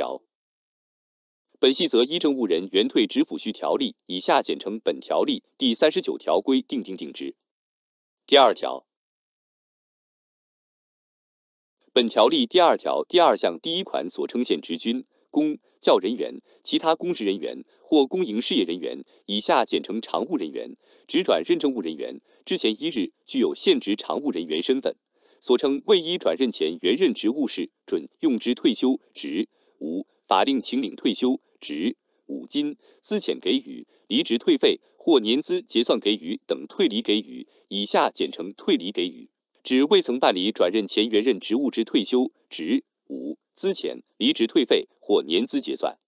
条，本细则依《政务人员退职抚恤条例》以下简称本条例第三十九条规定定定之。第二条，本条例第二条第二项第一款所称现职军公教人员、其他公职人员或公营事业人员（以下简称常务人员）直转任政务人员之前一日具有现职常务人员身份，所称未依转任前原任职务事准用之退休职。五、法定请领退休职五金资遣给予、离职退费或年资结算给予等退离给予，以下简称退离给予，指未曾办理转任前原任职务之退休职五资遣、离职退费或年资结算。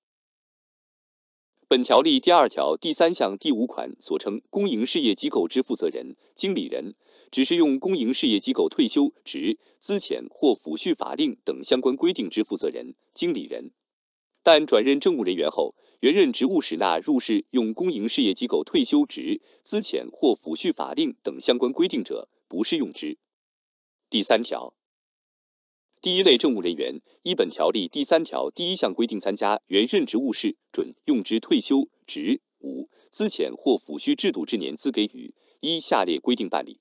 本条例第二条第三项第五款所称公营事业机构之负责人、经理人。只是用公营事业机构退休职资遣或抚恤法令等相关规定之负责人、经理人，但转任政务人员后，原任职务使纳入适用公营事业机构退休职资遣或抚恤法令等相关规定者，不适用之。第三条，第一类政务人员依本条例第三条第一项规定参加原任职务是准用之退休职五资遣或抚恤制度之年资给予，依下列规定办理。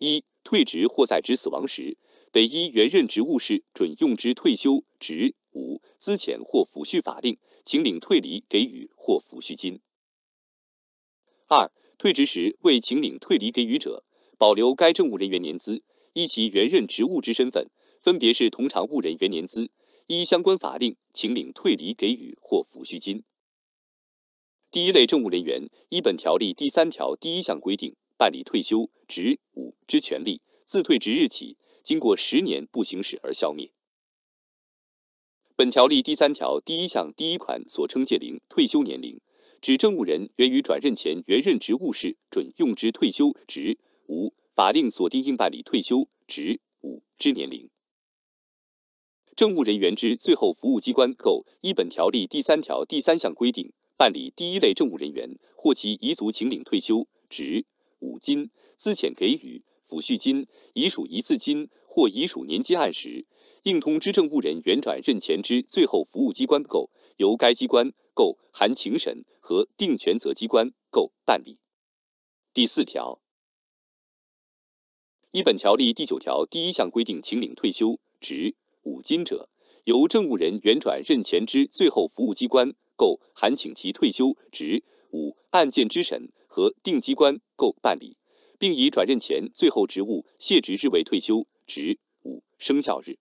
一退职或在职死亡时，得依原任职务事准用之退休职五资遣或抚恤法令，请领退离给予或抚恤金。二退职时未请领退离给予者，保留该政务人员年资，依其原任职务之身份，分别是同常务人员年资，依相关法令，请领退离给予或抚恤金。第一类政务人员，依本条例第三条第一项规定。办理退休职五之权利，自退职日起，经过十年不行使而消灭。本条例第三条第一项第一款所称界龄退休年龄，指政务人员于转任前原任职务时准用之退休职五法令所定应办理退休职五之年龄。政务人员之最后服务机关，构依本条例第三条第三项规定办理第一类政务人员或其遗族、请领退休职。五金资遣给予抚恤金，遗属一次金或遗属年金案时，应通知政务人员转任前之最后服务机关，购，由该机关购含请审和定权责机关购办理。第四条，依本条例第九条第一项规定，请领退休职五金者，由政务人员转任前之最后服务机关购含请其退休职五案件之审和定机关。够办理，并以转任前最后职务卸职日为退休职五生效日。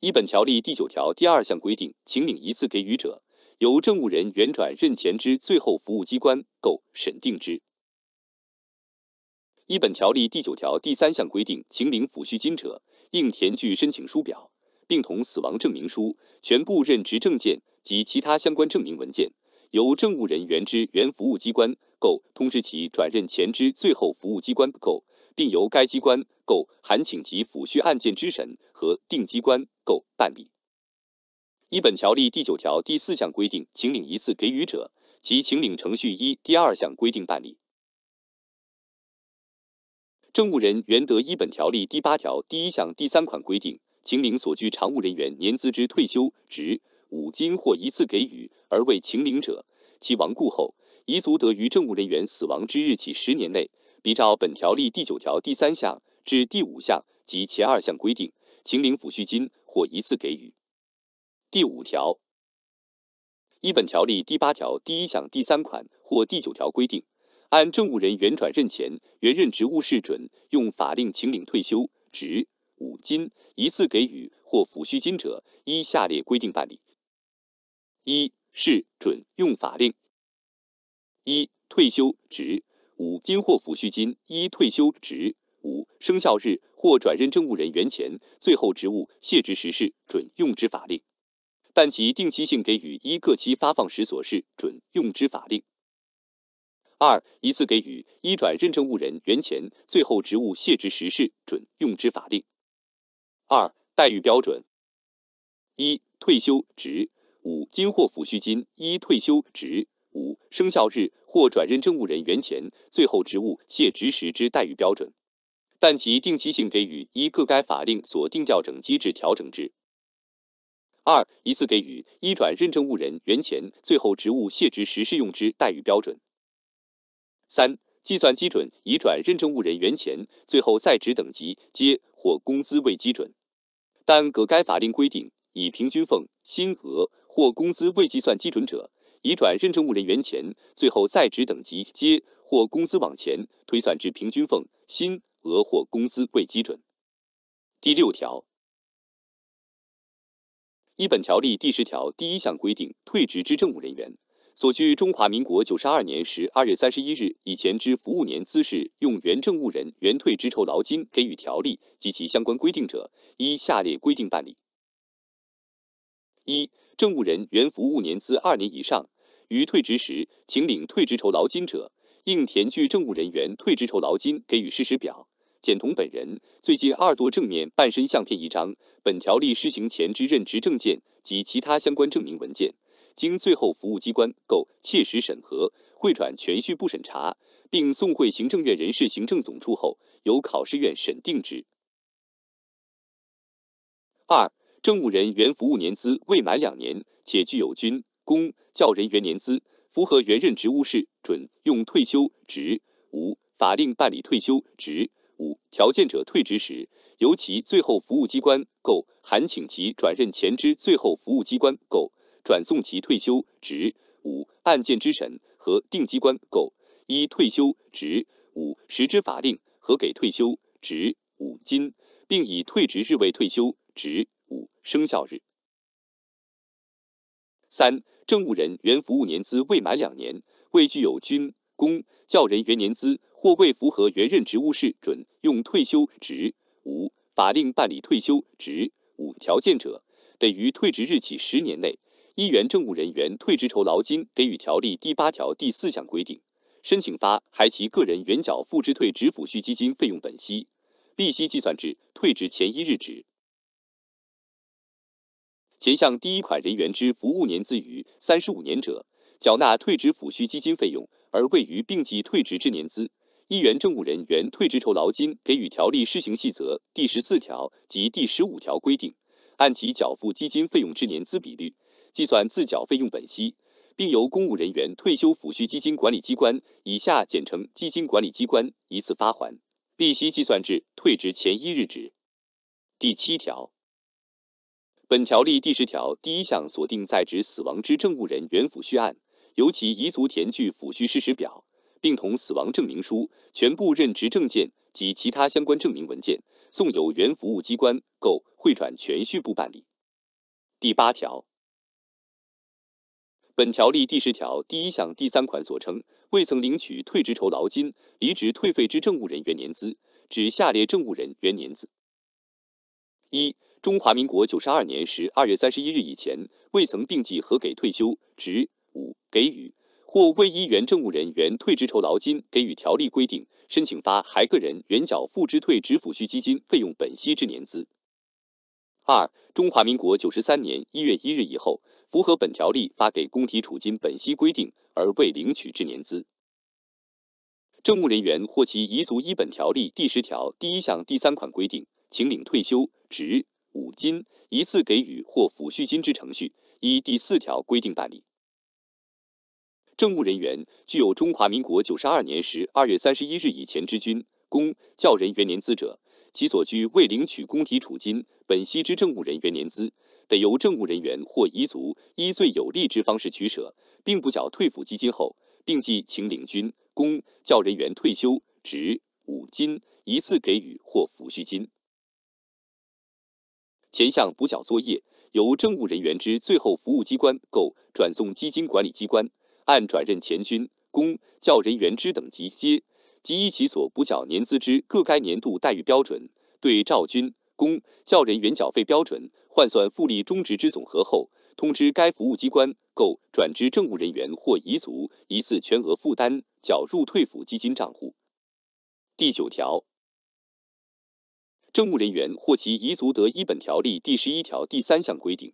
一本条例第九条第二项规定，请领一次给予者，由政务人员转任前之最后服务机关够审定之。一本条例第九条第三项规定，请领抚恤金者，应填具申请书表，并同死亡证明书、全部任职证件及其他相关证明文件。由政务人员之原服务机关，购通知其转任前之最后服务机关，购，并由该机关，购函请其抚恤案件之审和定机关，购办理。依本条例第九条第四项规定，请领一次给予者，其请领程序一第二项规定办理。政务人员得依本条例第八条第一项第三款规定，请领所居常务人员年资之退休职。五金或一次给予而未秦陵者，其亡故后，遗族得于政务人员死亡之日起十年内，比照本条例第九条第三项至第五项及前二项规定，秦陵抚恤金或一次给予。第五条，依本条例第八条第一项第三款或第九条规定，按政务人员转任前原任职务事准用法令秦领退休职五金一次给予或抚恤金者，依下列规定办理。一是准用法令，一退休职五金或抚恤金；一退休职五生效日或转任政务人员前最后职务卸职时是准用之法令，但其定期性给予一各期发放时所是准用之法令。二一次给予一转任政务人员前最后职务卸职时是准用之法令。二待遇标准：一退休职。五金或抚恤金，一、退休职五生效日或转任政务人员前最后职务卸职时之待遇标准，但其定期性给予依各该法令所定调整机制调整之。二一次给予依转任政务人员前最后职务卸职时适用之待遇标准。三计算基准以转任政务人员前最后在职等级皆或工资为基准，但各该法令规定以平均俸薪额。或工资未计算基准者，已转任政务人员前，最后在职等级接或工资往前推算至平均俸薪额或工资未基准。第六条，依本条例第十条第一项规定退职之政务人员，所具中华民国九十二年十二月三十一日以前之服务年资，事用原政务人员退职酬劳金给予条例及其相关规定者，依下列规定办理。一政务人员服务年资二年以上，于退职时请领退职酬劳金者，应填具政务人员退职酬劳金给予事实表，简同本人最近二多正面半身相片一张。本条例施行前之任职证件及其他相关证明文件，经最后服务机关够切实审核，会转全序部审查，并送会行政院人事行政总处后，由考试院审定之。二。政务人员服务年资未满两年，且具有军、公、教人员年资，符合原任职务是准用退休职五法令办理退休职五条件者，退职时由其最后服务机关购函请其转任前之最后服务机关购转送其退休职五案件之审和定机关购依退休职五实之法令和给退休职五金，并以退职日为退休职。五生效日。三政务人员服务年资未满两年，未具有军、公教人员年资，或未符合原任职务事准用退休职五法令办理退休职五条件者，得于退职日起十年内，依《原政务人员退职酬劳金给予条例》第八条第四项规定，申请发还其个人原缴付之退职抚恤基金费用本息，利息计算至退职前一日止。前项第一款人员之服务年资逾三十五年者，缴纳退职抚恤基金费用，而未于并计退职之年资。一员政务人员退职酬劳金给予条例施行细则第十四条及第十五条规定，按其缴付基金费用之年资比率，计算自缴费用本息，并由公务人员退休抚恤基金管理机关（以下简称基金管理机关）一次发还，利息计算至退职前一日止。第七条。本条例第十条第一项锁定在职死亡之证务人员抚恤案，由其遗族填具抚恤事实表，并同死亡证明书、全部任职证件及其他相关证明文件，送由原服务机关购汇转全序部办理。第八条，本条例第十条第一项第三款所称未曾领取退职酬劳金、离职退费之证务人员年资，指下列证务人员年资：一、中华民国九十二年十二月三十一日以前未曾定计核给退休职五给予，或未依原政务人员退职酬劳金给予条例规定申请发还个人原缴付之退职抚恤基金费用本息之年资；二、中华民国九十三年一月一日以后符合本条例发给公体储金本息规定而未领取之年资，政务人员或其遗族依本条例第十条第一项第三款规定，请领退休职。五金一次给予或抚恤金之程序，依第四条规定办理。政务人员具有中华民国九十二年十二月三十一日以前之军公教人员年资者，其所居未领取公体储金本息之政务人员年资，得由政务人员或遗族依最有利之方式取舍，并不缴退抚基金后，并即请领军公教人员退休职五金一次给予或抚恤金。前项补缴作业，由政务人员之最后服务机关，购转送基金管理机关，按转任前军公教人员之等级阶及依其所补缴年资之各该年度待遇标准，对照军公教人员缴费标准换算复利终值之总和后，通知该服务机关购转至政务人员或移足一次全额负担缴入退抚基金账户。第九条。政务人员或其遗族得依本条例第十一条第三项规定，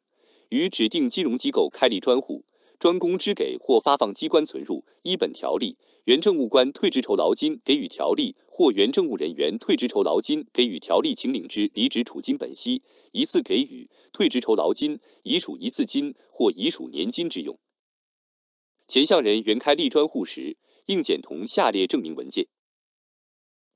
与指定金融机构开立专户，专供支给或发放机关存入一本条例原政务官退职酬劳金给予条例或原政务人员退职酬劳金给予条例请领之离职处金本息一次给予退职酬劳金，已属一次金或已属年金之用。前项人原开立专户时，应检同下列证明文件：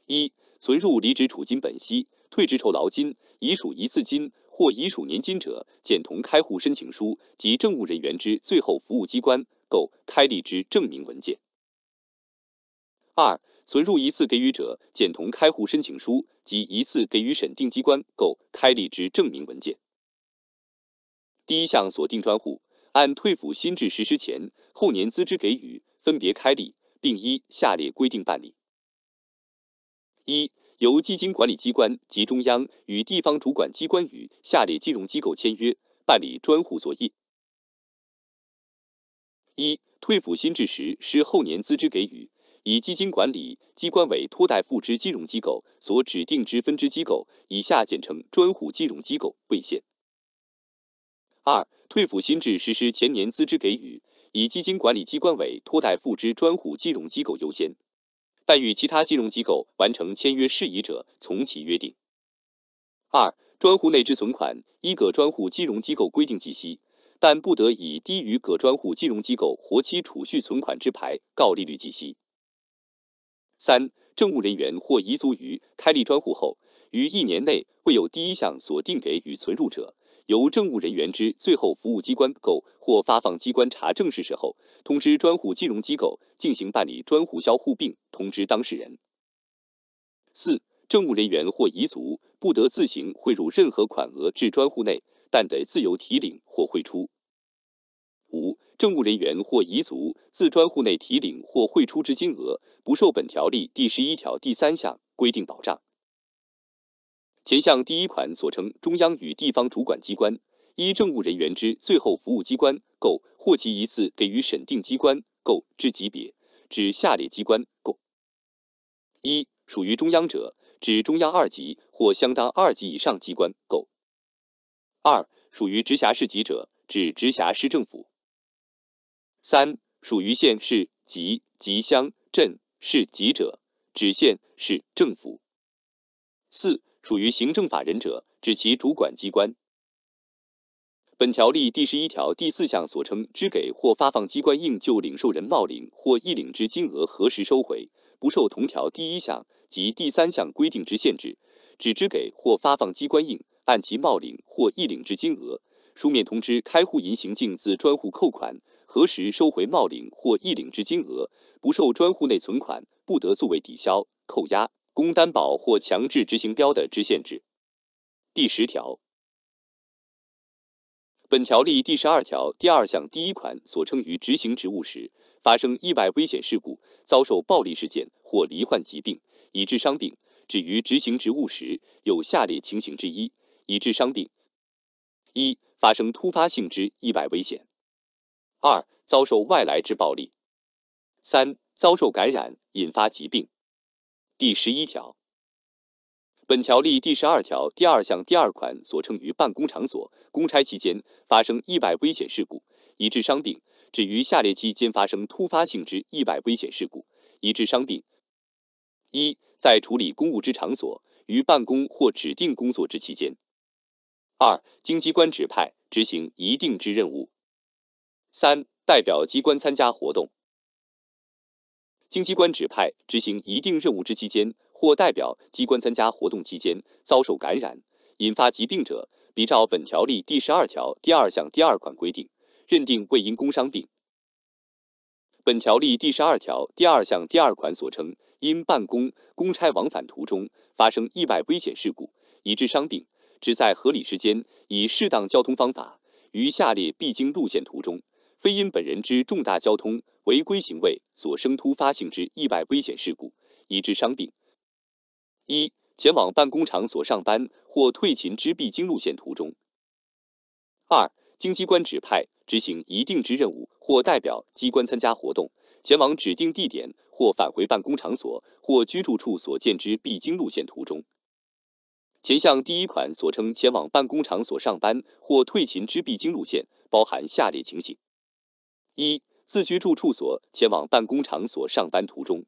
一、存入离职处金本息。退职酬劳金已属一次金或已属年金者，简同开户申请书及政务人员之最后服务机关购开立之证明文件。二、存入一次给予者，简同开户申请书及一次给予审定机关购开立之证明文件。第一项锁定专户，按退辅新制实施前后年资质给予分别开立，并依下列规定办理。一由基金管理机关及中央与地方主管机关与下列金融机构签约办理专户作业：一、退抚新制实施后年资支给予，以基金管理机关委托代付之金融机构所指定之分支机构（以下简称专户金融机构）为限；二、退抚新制实施前年资支给予，以基金管理机关委托代付之专户金融机构优先。但与其他金融机构完成签约事宜者，从其约定。二、专户内之存款，依各专户金融机构规定计息，但不得以低于各专户金融机构活期储蓄存款之牌告利率计息。三、政务人员或遗族于开立专户后，于一年内未有第一项锁定给与存入者。由政务人员之最后服务机关购或发放机关查证事实后，通知专户金融机构进行办理专户销户，并通知当事人。四、政务人员或遗族不得自行汇入任何款额至专户内，但得自由提领或汇出。五、政务人员或遗族自专户内提领或汇出之金额，不受本条例第十一条第三项规定保障。前项第一款所称中央与地方主管机关，依政务人员之最后服务机关构或其一次给予审定机关构之级别，指下列机关构：一、属于中央者，指中央二级或相当二级以上机关构；二、属于直辖市级者，指直辖市政府；三、属于县市级及乡镇市级者，指县市政府；四。属于行政法人者，指其主管机关。本条例第十一条第四项所称支给或发放机关应就领受人冒领或易领之金额，何时收回，不受同条第一项及第三项规定之限制，只支给或发放机关应按其冒领或易领之金额，书面通知开户银行径自专户扣款。何时收回冒领或易领之金额，不受专户内存款不得作为抵销、扣押。公担保或强制执行标的之限制。第十条，本条例第十二条第二项第一款所称于执行职务时发生意外危险事故、遭受暴力事件或罹患疾病以致伤病，止于执行职务时有下列情形之一以致伤病：一、发生突发性之意外危险；二、遭受外来之暴力；三、遭受感染引发疾病。第十一条，本条例第十二条第二项第二款所称于办公场所、公差期间发生意外危险事故以致伤病，指于下列期间发生突发性之意外危险事故以致伤病：一、在处理公务之场所于办公或指定工作之期间；二、经机关指派执行一定之任务；三、代表机关参加活动。经机关指派执行一定任务之期间，或代表机关参加活动期间遭受感染引发疾病者，比照本条例第十二条第二项第二款规定，认定为因工伤病。本条例第十二条第二项第二款所称因办公公差往返途中发生意外危险事故以致伤病，只在合理时间以适当交通方法于下列必经路线途中，非因本人之重大交通。违规行为所生突发性之意外危险事故，以致伤病；一、前往办公场所上班或退勤之必经路线途中；二、经机关指派执行一定之任务或代表机关参加活动，前往指定地点或返回办公场所或居住处所见之必经路线途中。前项第一款所称前往办公场所上班或退勤之必经路线，包含下列情形：一、自居住处所前往办公场所上班途中；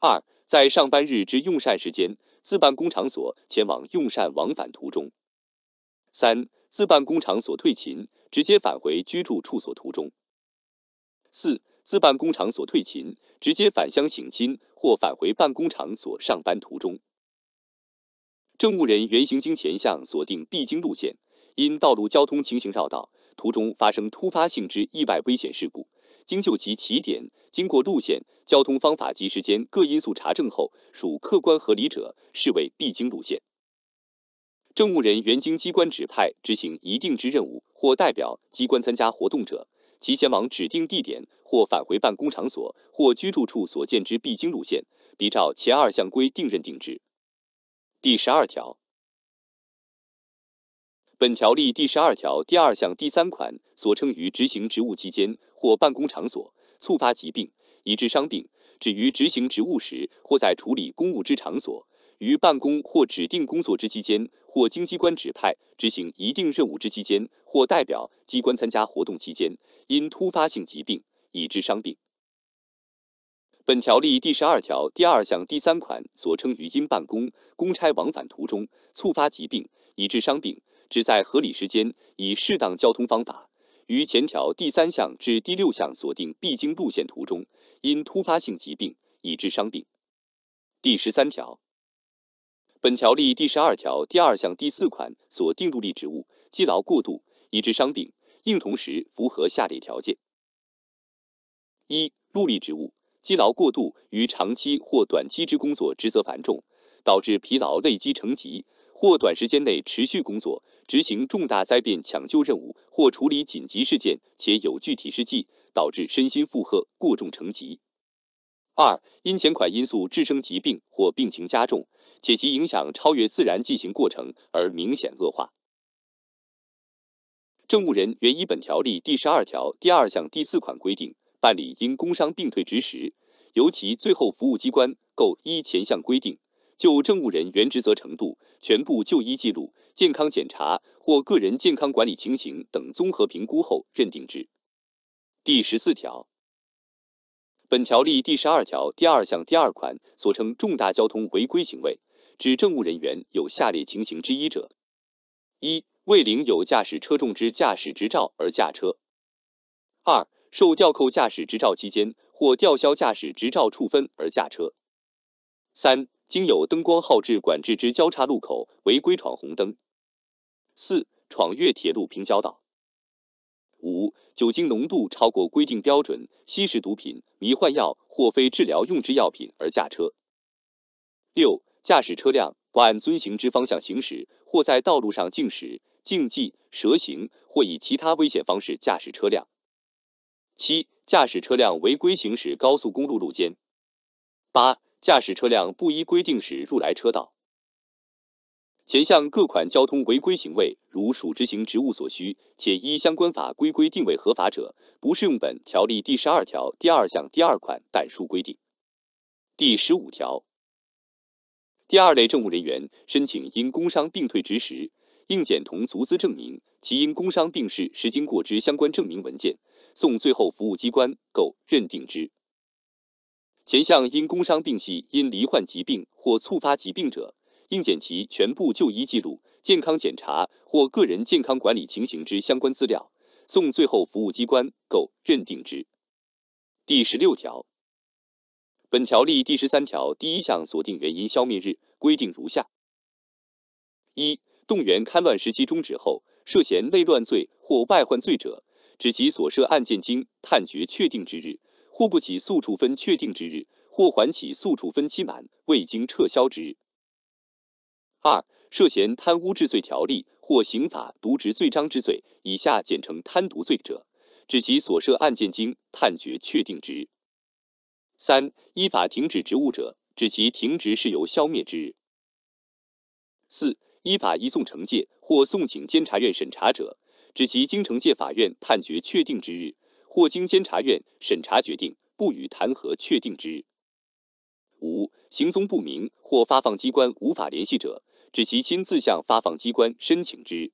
二、在上班日至用膳时间，自办公场所前往用膳往返途中；三、自办公场所退勤直接返回居住处所途中；四、自办公场所退勤直接返乡省亲或返回办公场所上班途中。证务人原行经前向锁定必经路线，因道路交通情形绕道。途中发生突发性之意外危险事故，经就其起点、经过路线、交通方法及时间各因素查证后，属客观合理者，视为必经路线。政务人员经机关指派执行一定之任务或代表机关参加活动者，其前往指定地点或返回办公场所或居住处所见之必经路线，比照前二项规定认定之。第十二条。本条例第十二条第二项第三款所称于执行职务期间或办公场所触发疾病以致伤病，指于执行职务时或在处理公务之场所，于办公或指定工作之期间，或经机关指派执行一定任务之期间，或代表机关参加活动期间，因突发性疾病以致伤病。本条例第十二条第二项第三款所称于因办公公差往返途中触发疾病以致伤病。只在合理时间，以适当交通方法，于前条第三项至第六项锁定必经路线途中，因突发性疾病以致伤病。第十三条，本条例第十二条第二项第四款所定陆力职务，积劳过度以致伤病，应同时符合下列条件：一、陆力职务积劳过度，于长期或短期之工作职责繁重，导致疲劳累积成疾，或短时间内持续工作。执行重大灾变抢救任务或处理紧急事件，且有具体事迹，导致身心负荷过重成疾；二、因前款因素致生疾病或病情加重，且其影响超越自然进行过程而明显恶化。政务人员依本条例第十二条第二项第四款规定办理因工伤病退职时，由其最后服务机关，构依前项规定。就政务人员职责程度、全部就医记录、健康检查或个人健康管理情形等综合评估后认定之。第十四条，本条例第十二条第二项第二款所称重大交通违规行为，指政务人员有下列情形之一者：一、未领有驾驶车重之驾驶执照而驾车；二、受吊扣驾驶执照期间或吊销驾驶执照处分而驾车；三、经有灯光号志管制之交叉路口违规闯红灯；四、闯越铁路平交道；五、酒精浓度超过规定标准，吸食毒品、迷幻药或非治疗用之药品而驾车；六、驾驶车辆不按遵行之方向行驶，或在道路上禁驶、竞技、蛇行或以其他危险方式驾驶车辆；七、驾驶车辆违规行驶高速公路路间；八。驾驶车辆不依规定驶入来车道。前项各款交通违规行为，如属执行职务所需且依相关法规规定为合法者，不适用本条例第十二条第二项第二款但书规定。第十五条，第二类政务人员申请因工伤病退职时，应检同足资证明其因工伤病逝实经过之相关证明文件，送最后服务机关，购认定之。前项因工伤病系因罹患疾病或触发疾病者，应检其全部就医记录、健康检查或个人健康管理情形之相关资料，送最后服务机关，构认定之。第十六条，本条例第十三条第一项锁定原因消灭日规定如下：一、动员戡乱时期终止后，涉嫌内乱罪或外患罪者，指其所涉案件经判决确定之日。或不起诉处分确定之日，或缓起诉处分期满未经撤销之日。二、涉嫌贪污治罪条例或刑法渎职罪章之罪（以下简称贪渎罪）者，指其所涉案件经判决确定之日。三、依法停止职务者，指其停职事由消灭之日。四、依法移送惩戒或送请监察院审查者，指其经惩戒法院判决确定之日。或经监察院审查决定不予弹劾确定之。五、行踪不明或发放机关无法联系者，指其亲自向发放机关申请之。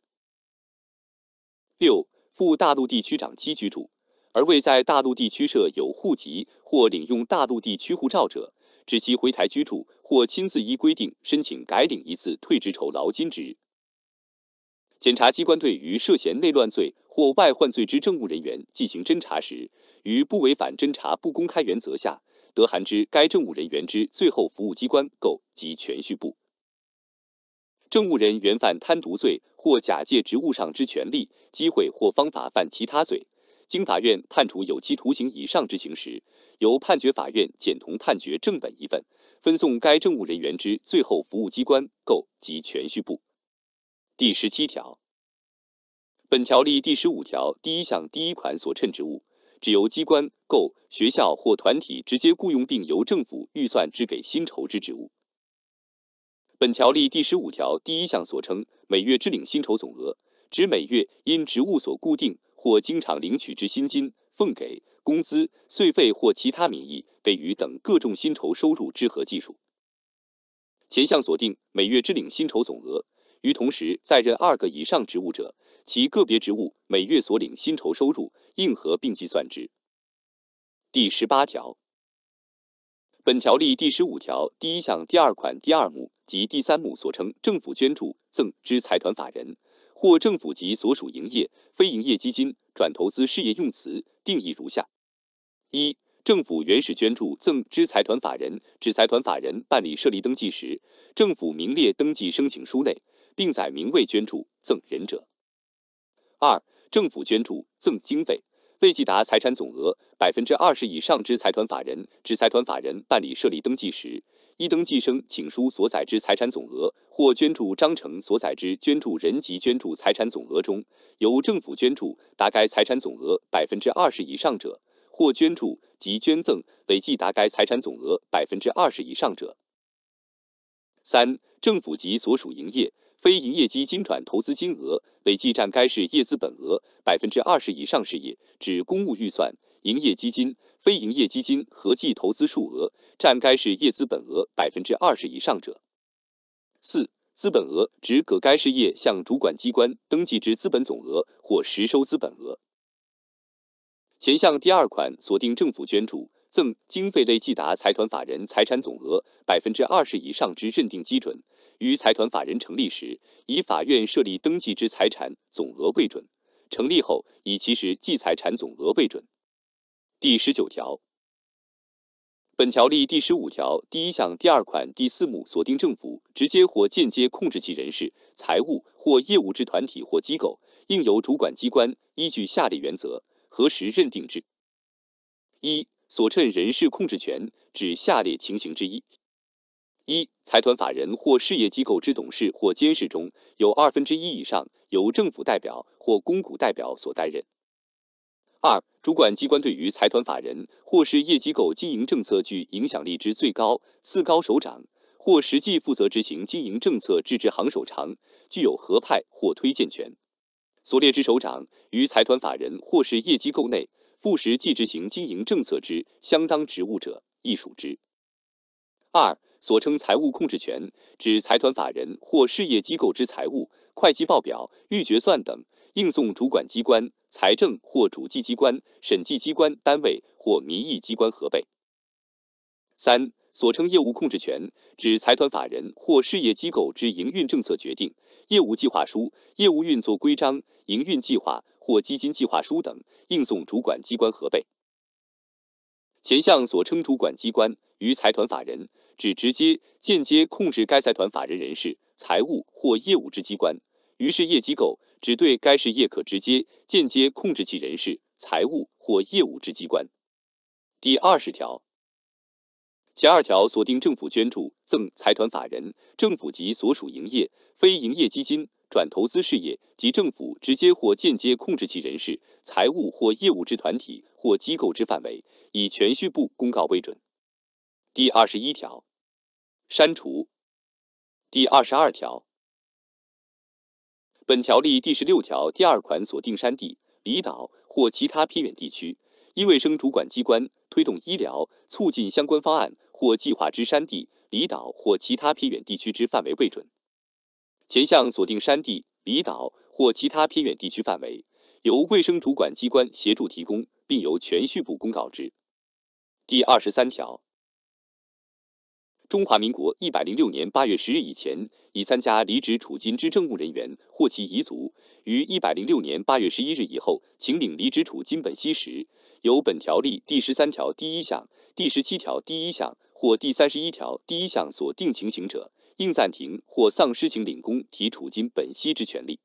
六、赴大陆地区长期居住而未在大陆地区设有户籍或领用大陆地区护照者，指其回台居住或亲自依规定申请改领一次退职酬劳金之。检察机关对于涉嫌内乱罪。或外患罪之政务人员进行侦查时，于不违反侦查不公开原则下，得函知该政务人员之最后服务机关、构及全序部。政务人员犯贪渎罪或假借职务上之权利、机会或方法犯其他罪，经法院判处有期徒刑以上之刑时，由判决法院检同判决正本一份，分送该政务人员之最后服务机关、构及全序部。第十七条。本条例第十五条第一项第一款所称职务，指由机关、构、学校或团体直接雇佣并由政府预算支给薪酬之职务。本条例第十五条第一项所称每月支领薪酬总额，指每月因职务所固定或经常领取之薪金、俸给、工资、税费或其他名义给予等各种薪酬收入之和。计数。前项锁定每月支领薪酬总额。于同时在任二个以上职务者，其个别职务每月所领薪酬收入应合并计算之。第十八条，本条例第十五条第一项第二款第二目及第三目所称政府捐助、赠之财团法人，或政府及所属营业、非营业基金转投资事业用词，定义如下：一、政府原始捐助、赠之财团法人，指财团法人办理设立登记时，政府名列登记申请书内。并载明为捐助赠人者；二、政府捐助赠经费，未计达财产总额百分之二十以上之财团法人之财团法人办理设立登记时，一登记申请书所载之财产总额或捐助章程所载之捐助人及捐助财产总额中，由政府捐助达该财产总额百分之二十以上者，或捐助及捐赠累计达该财产总额百分之二十以上者；三、政府及所属营业。非营业基金转投资金额累计占该事业资本额百分之二十以上事业，指公务预算、营业基金、非营业基金合计投资数额占该事业资本额百分之二十以上者。四、资本额指各该事业向主管机关登记之资本总额或实收资本额。前项第二款锁定政府捐助、赠经费类计达财团法人财产总额百分之二十以上之认定基准。于财团法人成立时，以法院设立登记之财产总额为准；成立后，以其实际财产总额为准。第十九条，本条例第十五条第一项第二款第四目锁定政府直接或间接控制其人事、财务或业务之团体或机构，应由主管机关依据下列原则核实认定之：一、所称人事控制权，指下列情形之一。一财团法人或事业机构之董事或监事中有二分之一以上由政府代表或公股代表所担任。二主管机关对于财团法人或事业机构经营政策具影响力之最高四高首长或实际负责执行经营政策之执行首长，具有合派或推荐权。所列之首长于财团法人或事业机构内负实际执行经营政策之相当职务者，亦属之。二。所称财务控制权，指财团法人或事业机构之财务会计报表、预决算等，应送主管机关、财政或主计机关、审计机关单位或民意机关核备。三所称业务控制权，指财团法人或事业机构之营运政策决定、业务计划书、业务运作规章、营运计划或基金计划书等，应送主管机关核备。前项所称主管机关，与财团法人。指直接、间接控制该财团法人人事、财务或业务之机关。于是业机构指对该事业可直接、间接控制其人事、财务或业务之机关。第二十条，前二条锁定政府捐助赠财团法人、政府及所属营业、非营业基金转投资事业及政府直接或间接控制其人事、财务或业务之团体或机构之范围，以全序部公告为准。第二十一条。删除第二十二条。本条例第十六条第二款所定山地、离岛或其他偏远地区，依卫生主管机关推动医疗促进相关方案或计划之山地、离岛或其他偏远地区之范围为准。前项锁定山地、离岛或其他偏远地区范围，由卫生主管机关协助提供，并由全序部公告之。第二十三条。中华民国一百零六年八月十日以前已参加离职处金之政务人员或其遗族，于一百零六年八月十一日以后请领离职处金本息时，由本条例第十三条第一项、第十七条第一项或第三十一条第一项所定情形者，应暂停或丧失请领工提储金本息之权利。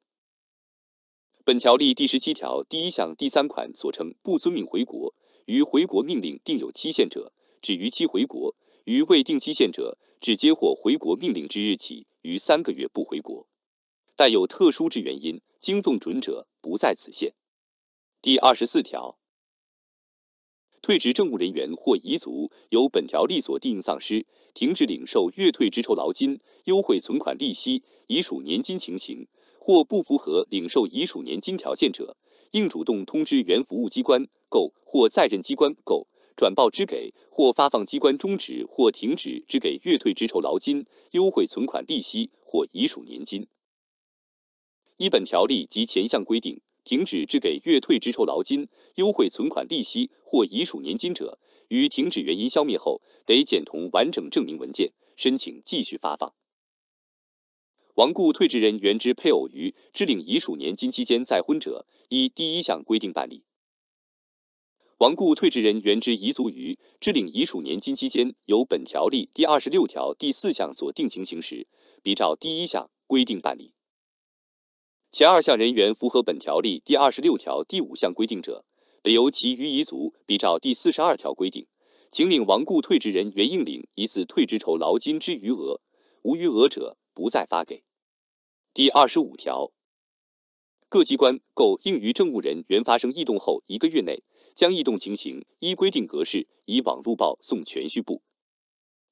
本条例第十七条第一项第三款所称不遵命回国，于回国命令定有期限者，指逾期回国。于未定期限者，只接获回国命令之日起，于三个月不回国；但有特殊之原因，经奉准者，不在此限。第二十四条，退职政务人员或遗族，由本条例所定丧失、停止领受月退之酬劳金、优惠存款利息、遗属年金情形，或不符合领受遗属年金条件者，应主动通知原服务机关、购或在任机关、购。转报支给或发放机关终止或停止支给月退职酬劳金、优惠存款利息或遗属年金。依本条例及前项规定，停止支给月退职酬劳金、优惠存款利息或遗属年金者，于停止原因消灭后，得检同完整证明文件申请继续发放。亡故退职人员之配偶于支领遗属年金期间再婚者，依第一项规定办理。亡故退职人员之遗族于支领遗属年金期间，由本条例第二十六条第四项所定情形时，比照第一项规定办理。前二项人员符合本条例第二十六条第五项规定者，得由其余遗族比照第四十二条规定，请领亡故退职人员应领一次退职酬劳金之余额，无余额者不再发给。第二十五条，各机关购应于政务人员发生异动后一个月内。将异动情形依规定格式以网路报送全序部。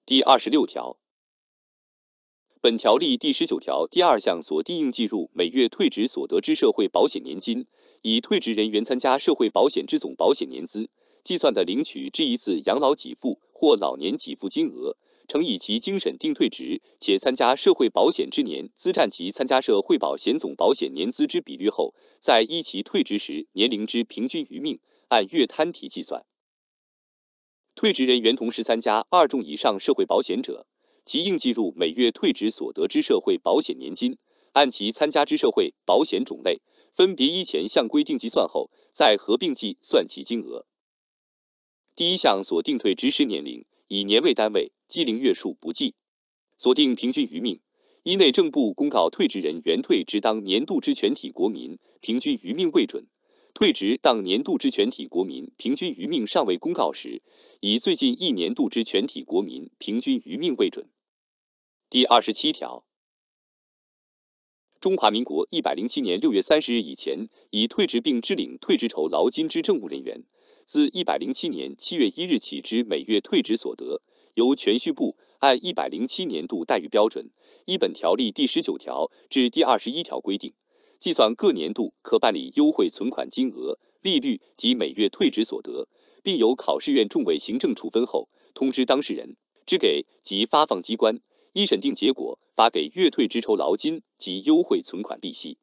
第二十六条，本条例第十九条第二项所定应计入每月退职所得之社会保险年金，以退职人员参加社会保险之总保险年资计算的领取这一次养老给付或老年给付金额，乘以其精神定退职且参加社会保险之年资占其参加社会保险总保险年资之比率后，在依其退职时年龄之平均余命。按月摊提计算，退职人员同时参加二重以上社会保险者，其应计入每月退职所得之社会保险年金，按其参加之社会保险种类分别依前项规定计算后，再合并计算其金额。第一项所定退职时年龄，以年为单位，计龄月数不计。锁定平均余命，依内政部公告退职人员退职当年度之全体国民平均余命为准。退职当年度之全体国民平均余命尚未公告时，以最近一年度之全体国民平均余命为准。第二十七条，中华民国一百零七年六月三十日以前已退职并支领退职酬劳金之政务人员，自一百零七年七月一日起之每月退职所得，由全序部按一百零七年度待遇标准，依本条例第十九条至第二十一条规定。计算各年度可办理优惠存款金额、利率及每月退职所得，并由考试院众委行政处分后通知当事人，支给及发放机关一审定结果，发给月退职酬劳金及优惠存款利息。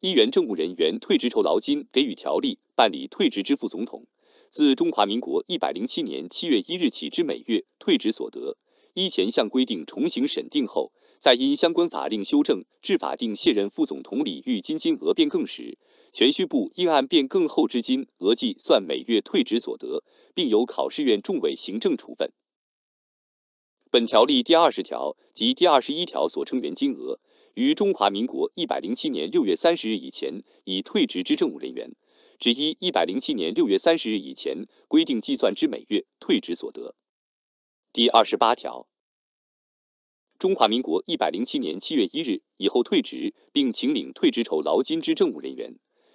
一元政务人员退职酬劳金给予条例办理退职支付总统自中华民国一百零七年七月一日起之每月退职所得，依前项规定重新审定后。在因相关法令修正，致法定卸任副总统礼遇金金额变更时，全需部应按变更后之金额计算每月退职所得，并由考试院重委行政处分。本条例第二十条及第二十一条所称原金额，于中华民国一百零七年六月三十日以前已退职之政务人员，只依一百零七年六月三十日以前规定计算之每月退职所得。第二十八条。中华民国一百零七年七月一日以后退职并请领退职酬劳金之政务人员，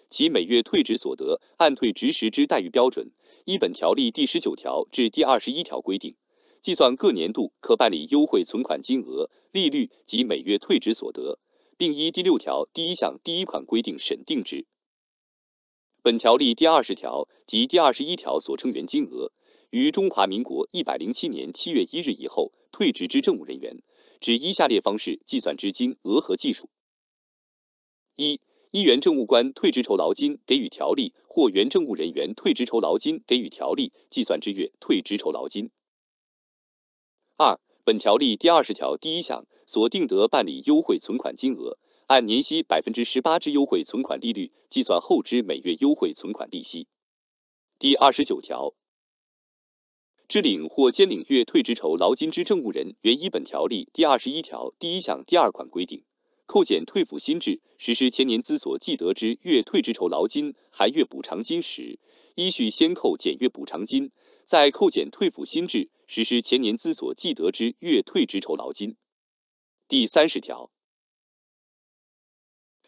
其每月退职所得按退职时之待遇标准，依本条例第十九条至第二十一条规定计算各年度可办理优惠存款金额、利率及每月退职所得，并依第六条第一项第一款规定审定之。本条例第二十条及第二十一条所称原金额，于中华民国一百零七年七月一日以后退职之政务人员。指一下列方式计算之金额和技术：一、一元政务官退职酬劳金给予条例或原政务人员退职酬劳金给予条例计算之月退职酬劳金；二、本条例第二十条第一项所定得办理优惠存款金额，按年息百分之十八之优惠存款利率计算后之每月优惠存款利息。第二十九条。支领或兼领月退职酬劳金之政务人，原依本条例第二十一条第一项第二款规定，扣减退抚薪制实施前年资所计得之月退职酬劳金含月补偿金时，依序先扣减月补偿金，再扣减退抚薪制实施前年资所计得之月退职酬劳金。第三十条，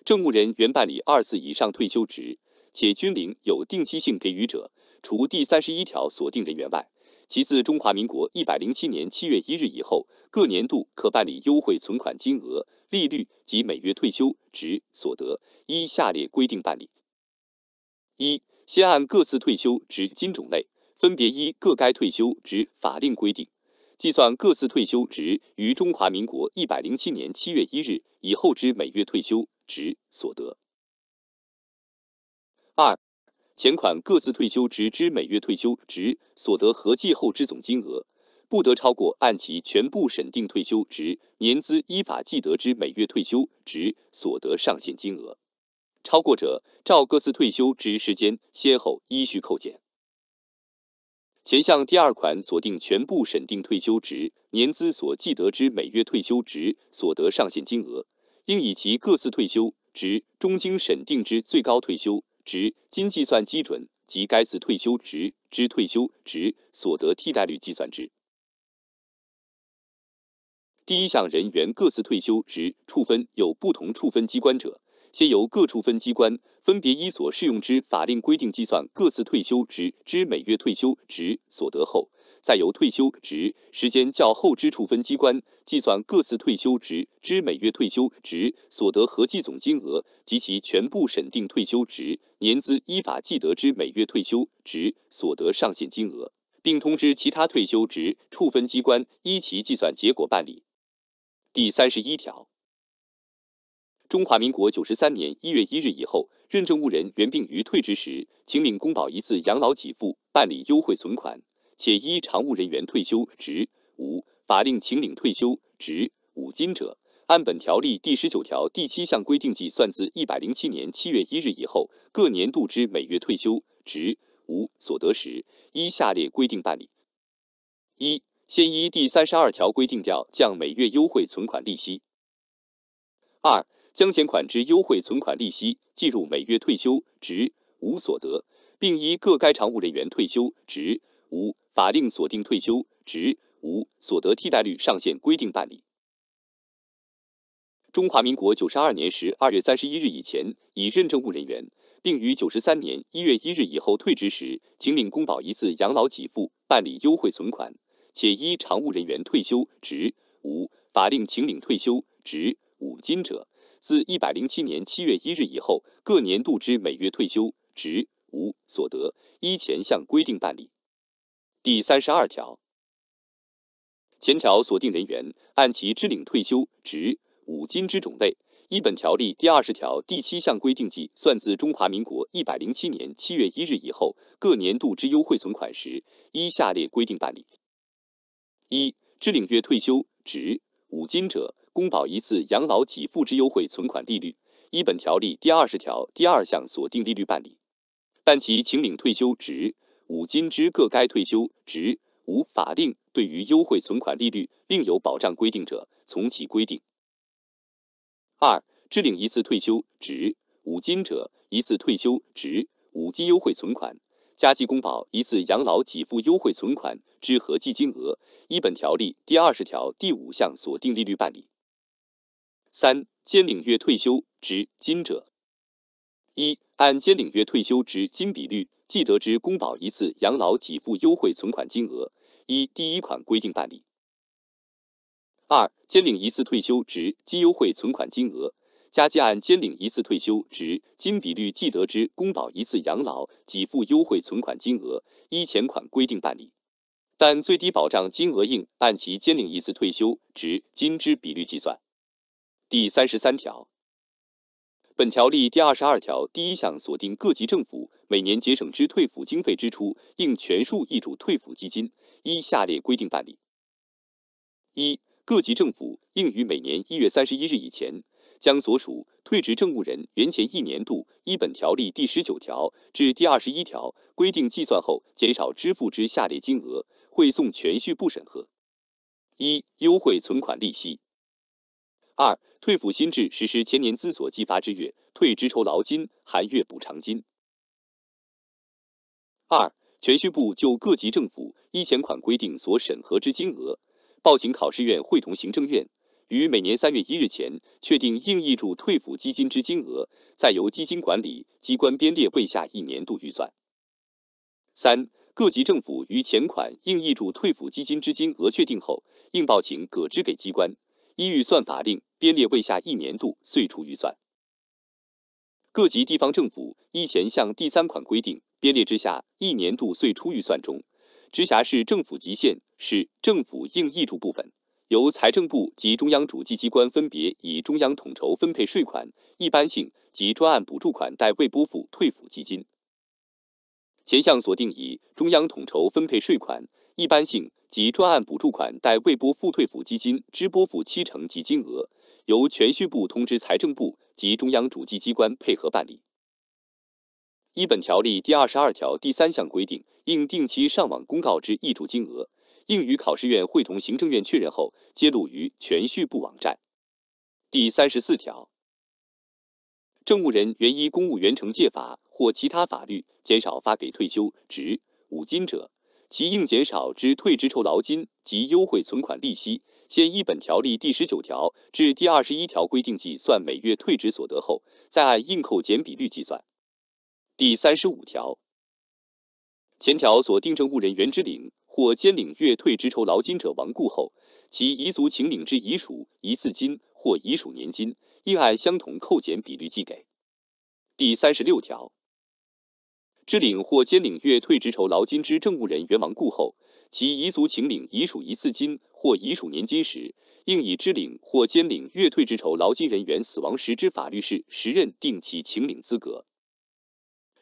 政务人原办理二次以上退休职且军龄有定期性给予者，除第三十一条锁定人员外，其次，中华民国一百零七年七月一日以后各年度可办理优惠存款金额、利率及每月退休值所得，依下列规定办理：一、先按各自退休值金种类，分别依各该退休值法令规定，计算各自退休值于中华民国一百零七年七月一日以后之每月退休值所得。前款各自退休值之每月退休值所得合计后之总金额，不得超过按其全部审定退休值年资依法计得之每月退休值所得上限金额。超过者，照各自退休值时间先后依序扣减。前项第二款锁定全部审定退休值年资所计得之每月退休值所得上限金额，应以其各自退休值中经审定之最高退休。值经计算基准及该次退休值之退休值所得替代率计算值。第一项人员各自退休值处分有不同处分机关者，先由各处分机关分别依所适用之法令规定计算各自退休值之每月退休值所得后。再由退休职时间较后之处分机关计算各次退休职之每月退休职所得合计总金额及其全部审定退休职年资依法计得之每月退休职所得上限金额，并通知其他退休职处分机关依其计算结果办理。第三十一条，中华民国九十三年一月一日以后，任证务人原并于退职时，请领公保一次养老给付，办理优惠存款。且依常务人员退休值无法令请领退休值五金者，按本条例第十九条第七项规定计算自一百零七年七月一日以后各年度之每月退休值无所得时，依下列规定办理：一、先依第三十二条规定调降每月优惠存款利息；二、将前款之优惠存款利息计入每月退休值无所得，并依各该常务人员退休值。五、法令锁定退休值五所得替代率上限规定办理。中华民国九十二年十二月三十一日以前已任政务人员，并于九十三年一月一日以后退职时，请领公保一次养老给付，办理优惠存款。且依常务人员退休值五法令，请领退休值五金者，自一百零七年七月一日以后各年度之每月退休值五所得，依前项规定办理。第三十二条，前条锁定人员按其支领退休值五金之种类，依本条例第二十条第七项规定计算自中华民国一百零七年七月一日以后各年度之优惠存款时，依下列规定办理：一、支领月退休值五金者，公保一次养老给付之优惠存款利率，依本条例第二十条第二项锁定利率办理，但其请领退休值五金之各该退休值，无法令对于优惠存款利率另有保障规定者，从其规定。二、支领一次退休值五金者，一次退休值五金优惠存款、加计公保一次养老给付优惠存款之合计金额，依本条例第二十条第五项锁定利率办理。三、兼领月退休值金者，一按兼领月退休值金比率。既得之公保一次养老给付优惠存款金额，依第一款规定办理；二兼领一次退休值金优惠存款金额，加计按兼领一次退休值金比率计得之公保一次养老给付优惠存款金额，依前款规定办理，但最低保障金额应按其兼领一次退休值金之比率计算。第三十三条。本条例第二十二条第一项锁定各级政府每年节省之退抚经费支出，应全数易主退抚基金，依下列规定办理：一、各级政府应于每年一月三十一日以前，将所属退职政务人员前一年度依本条例第十九条至第二十一条规定计算后减少支付之下列金额汇送全序部审核：一、优惠存款利息；二、退抚新制实施前年资所计发之月退职酬劳金含月补偿金。二、全需部就各级政府依前款规定所审核之金额，报请考试院会同行政院于每年三月一日前确定应益助退抚基金之金额，再由基金管理机关编列未下一年度预算。三、各级政府于前款应益助退抚基金之金额确定后，应报请各支给机关依预算法令。编列未下一年度岁出预算，各级地方政府依前项第三款规定编列之下一年度岁出预算中，直辖市政府及县市政府应益助部分，由财政部及中央主计机关分别以中央统筹分配税款一般性及专案补助款待未拨付退付基金前项所定以中央统筹分配税款一般性及专案补助款待未拨付退付基金支拨付七成及金额。由全序部通知财政部及中央主计机关配合办理。一本条例第二十二条第三项规定，应定期上网公告之易主金额，应与考试院会同行政院确认后，揭露于全序部网站。第三十四条，政务人员依公务员惩戒法或其他法律减少发给退休职五金者，其应减少之退职酬劳金及优惠存款利息。先依本条例第十九条至第二十一条规定计算每月退职所得后，再按应扣减比率计算。第三十五条，前条所定政务人员之领或兼领月退职酬劳金者，亡故后，其遗族请领之遗属一次金或遗属年金，应按相同扣减比率计给。第三十六条，支领或兼领月退职酬劳金之政务人员亡故后，其遗族请领遗属一次金。或遗属年金时，应以支领或兼领月退之酬劳金人员死亡时之法律事实认定其请领资格。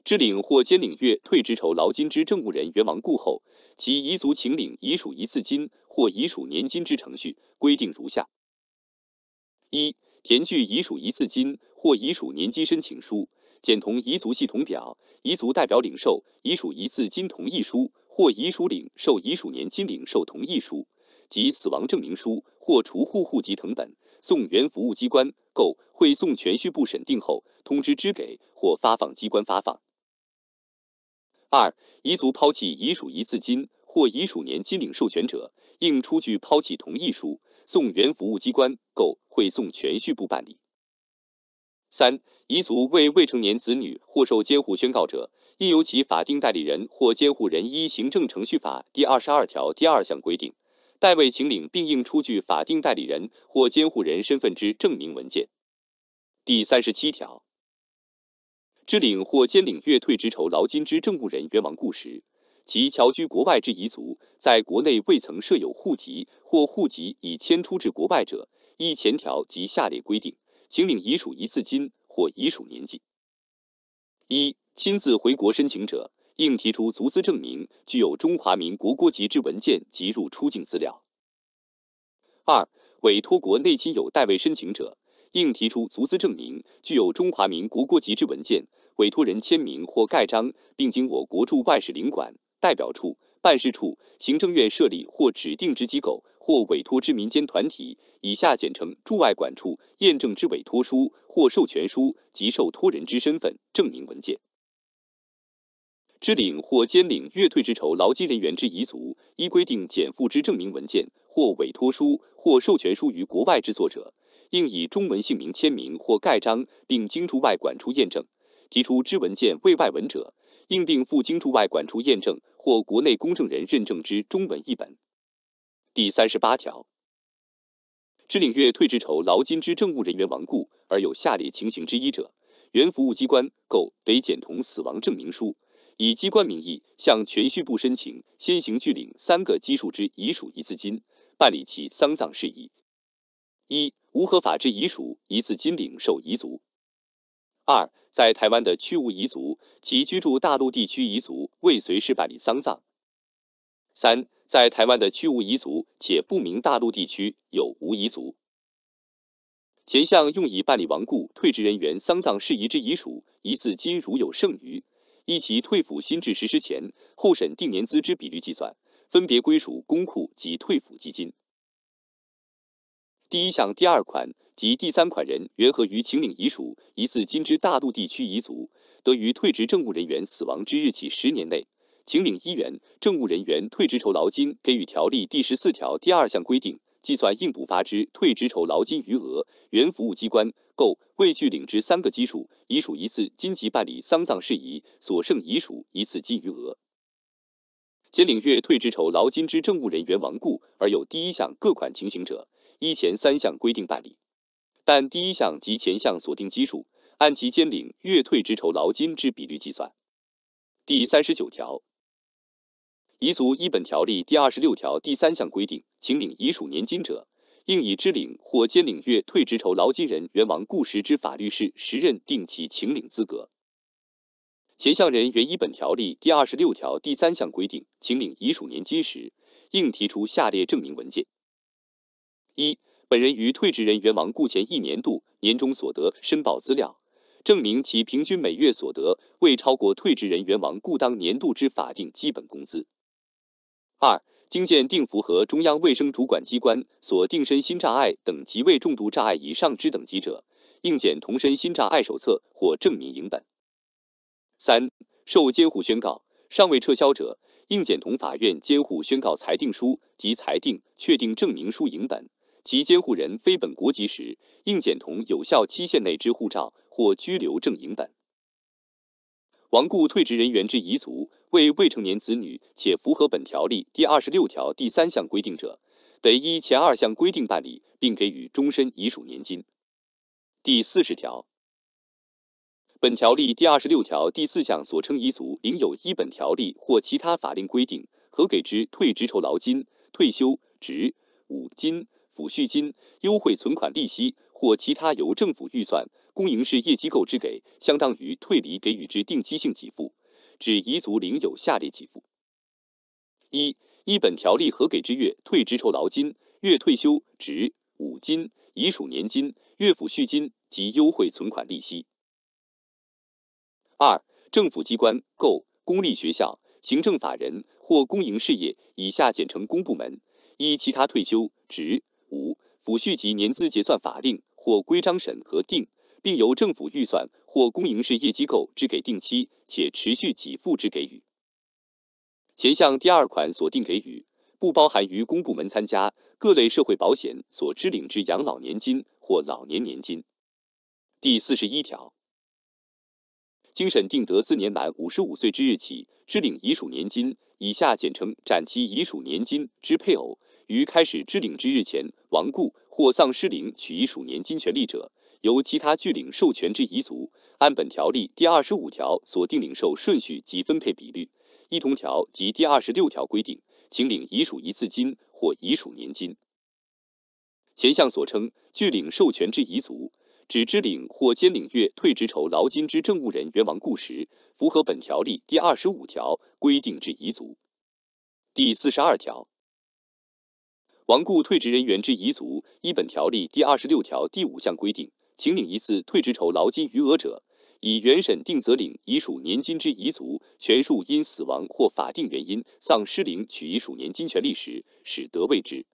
支领或兼领月退之酬劳金之政务人员亡故后，其遗族请领遗属一次金或遗属年金之程序规定如下：一、填具遗属一次金或遗属年金申请书，简同遗族系统表，遗族代表领受遗属一次金同意书或遗属领受遗属年金领受同意书。及死亡证明书或除户户籍成本送原服务机关，购会送全续部审定后通知支给或发放机关发放。二、遗族抛弃遗属一次金或遗属年金领授权者，应出具抛弃同意书送原服务机关购会送全续部办理。三、遗族为未成年子女或受监护宣告者，应由其法定代理人或监护人依《行政程序法》第二十二条第二项规定。代为请领并应出具法定代理人或监护人身份之证明文件。第三十七条，支领或兼领月退之酬劳金之政务人员亡故时，其侨居国外之遗族在国内未曾设有户籍或户籍已迁出至国外者，依前条及下列规定，请领遗属一次金或遗属年金。一、亲自回国申请者。应提出足资证明具有中华民国国籍之文件及入出境资料。二、委托国内亲友代为申请者，应提出足资证明具有中华民国国籍之文件，委托人签名或盖章，并经我国驻外使领馆、代表处、办事处、行政院设立或指定之机构或委托之民间团体（以下简称驻外管处）验证之委托书或授权书及受托人之身份证明文件。知领或兼领月退之酬劳金人员之遗族，依规定减负之证明文件或委托书或授权书于国外之作者，应以中文姓名签名或盖章，并经驻外馆处验证；提出之文件为外文者，应并附经驻外馆处验证或国内公证人认证之中文译本。第三十八条，知领月退之酬劳金之政务人员亡故而有下列情形之一者，原服务机关购得减同死亡证明书。以机关名义向全序部申请先行具领三个基数之遗属一次金，办理其丧葬事宜。一、无合法之遗属一次金领受遗族。二、在台湾的区无遗族，其居住大陆地区遗族未随时办理丧葬。三、在台湾的区无遗族，且不明大陆地区有无遗族。前项用以办理亡故退职人员丧葬事宜之遗属一次金如有剩余。依其退抚新制实施前后审定年资之比率计算，分别归属公库及退抚基金。第一项第二款及第三款人原合于秦岭遗属，疑似今之大陆地区彝族，得于退职政务人员死亡之日起十年内，秦岭一员政务人员退职酬劳金，给予条例第十四条第二项规定。计算应补发之退职酬劳金余额，原服务机关、购未具领之三个基数，已属一次金及办理丧葬事宜所剩遗属一次金余额。先领月退职酬劳金之政务人员亡故而有第一项各款情形者，依前三项规定办理，但第一项及前项所定基数按其兼领月退职酬劳金之比率计算。第三十九条。《彝族一本条例》第二十六条第三项规定，请领遗属年金者，应以支领或兼领月退职酬劳金人员亡故时之法律事实认定其请领资格。前项人员依本条例第二十六条第三项规定请领遗属年金时，应提出下列证明文件：一、本人于退职人员亡故前一年度年终所得申报资料，证明其平均每月所得未超过退职人员亡故当年度之法定基本工资。二、经鉴定符合中央卫生主管机关所定身心障碍等级为重度障碍以上之等级者，应检同身心障碍手册或证明影本。三、受监护宣告尚未撤销者，应检同法院监护宣告裁定书及裁定确定证明书影本；其监护人非本国籍时，应检同有效期限内之护照或居留证影本。亡故退职人员之遗族为未成年子女且符合本条例第二十六条第三项规定者，得依前二项规定办理，并给予终身遗属年金。第四十条，本条例第二十六条第四项所称遗族，领有一本条例或其他法令规定可给之退职酬劳金、退休职五金、抚恤金、优惠存款利息或其他由政府预算。公营事业机构之给，相当于退离给予之定期性给付，指遗族领有下列给付：一、依本条例合给之月退职酬劳金、月退休值五金、遗属年金、月抚恤金及优惠存款利息；二、政府机关、购公立学校、行政法人或公营事业（以下简称公部门）依其他退休值五抚恤及年资结算法令或规章审核定并由政府预算或公营事业机构支给定期且持续给付之给予。前项第二款所定给予，不包含于公部门参加各类社会保险所支领之养老年金或老年年金。第四十一条，经审定得自年满五十五岁之日起支领遗属年金（以下简称展期遗属年金）之配偶，于开始支领之日前亡故或丧失领取遗属年金权利者。由其他拒领授权之彝族，按本条例第二十五条所定领受顺序及分配比率，依同条及第二十六条规定，请领彝属一次金或彝属年金。前项所称拒领授权之彝族，指支领或兼领月退职酬劳金之政务人员亡故时，符合本条例第二十五条规定之彝族。第四十二条，亡故退职人员之彝族，依本条例第二十六条第五项规定。请领一次退职酬劳金余额者，以原审定责领已属年金之遗族权数，因死亡或法定原因丧失领取已属年金权利时，使得未知。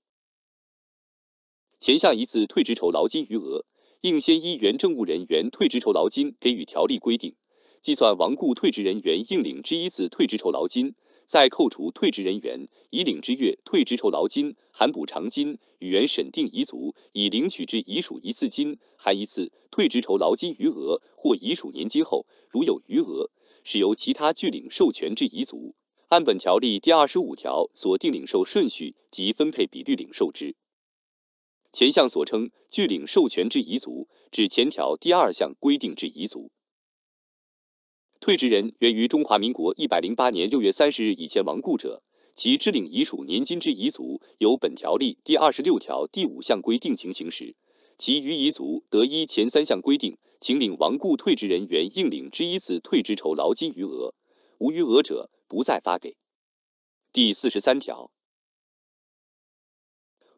前项一次退职酬劳金余额，应先依原政务人员退职酬劳金给予条例规定，计算亡故退职人员应领之一次退职酬劳金。在扣除退职人员已领之月退职酬劳金含补偿金与原审定遗族已领取之遗属一次金含一次退职酬劳金余额或遗属年金后，如有余额，是由其他拒领授权之遗族按本条例第二十五条所定领受顺序及分配比率领受之。前项所称拒领授权之遗族，指前条第二项规定之遗族。退职人源于中华民国一百零八年六月三十日以前亡故者，其支领遗属年金之遗族，由本条例第二十六条第五项规定情形时，其余遗族得依前三项规定，请领亡故退职人员应领之一次退职酬劳金余额，无余额者不再发给。第四十三条，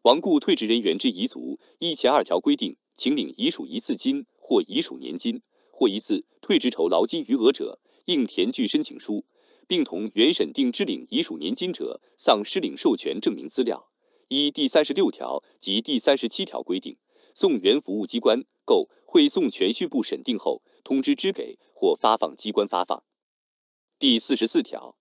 亡故退职人员之遗族依前二条规定，请领遗属一次金或遗属年金。或一次退职酬劳金余额者，应填具申请书，并同原审定支领已属年金者丧失领授权证明资料，依第三十六条及第三十七条规定送原服务机关，购会送全序部审定后，通知支给或发放机关发放。第四十四条，